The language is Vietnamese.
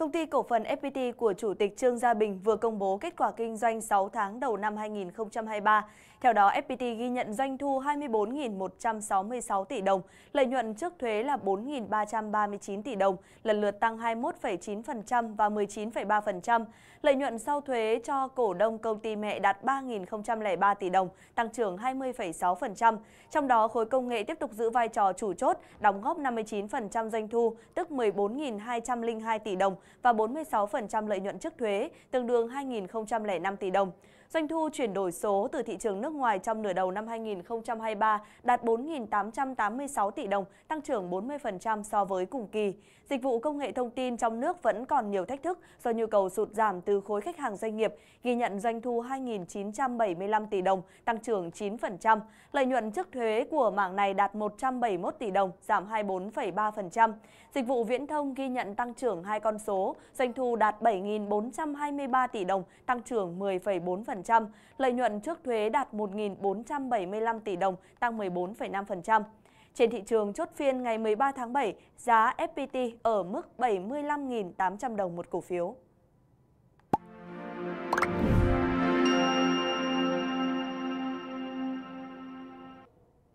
Công ty cổ phần FPT của Chủ tịch Trương Gia Bình vừa công bố kết quả kinh doanh 6 tháng đầu năm 2023. Theo đó, FPT ghi nhận doanh thu 24.166 tỷ đồng, lợi nhuận trước thuế là 4.339 tỷ đồng, lần lượt tăng 21,9% và 19,3%. Lợi nhuận sau thuế cho cổ đông công ty mẹ đạt 3.003 tỷ đồng, tăng trưởng 20,6%. Trong đó, khối công nghệ tiếp tục giữ vai trò chủ chốt, đóng góp 59% doanh thu, tức 14.202 tỷ đồng, và 46% lợi nhuận trước thuế, tương đương 2.005 tỷ đồng. Doanh thu chuyển đổi số từ thị trường nước ngoài trong nửa đầu năm 2023 đạt 4.886 tỷ đồng, tăng trưởng 40% so với cùng kỳ. Dịch vụ công nghệ thông tin trong nước vẫn còn nhiều thách thức do nhu cầu sụt giảm từ khối khách hàng doanh nghiệp, ghi nhận doanh thu 2.975 tỷ đồng, tăng trưởng 9%. Lợi nhuận trước thuế của mảng này đạt 171 tỷ đồng, giảm 24,3%. Dịch vụ viễn thông ghi nhận tăng trưởng hai con số doanh thu đạt 7.423 tỷ đồng, tăng trưởng 10,4%, lợi nhuận trước thuế đạt 1.475 tỷ đồng, tăng 14,5%. Trên thị trường chốt phiên ngày 13 tháng 7, giá FPT ở mức 75.800 đồng một cổ phiếu.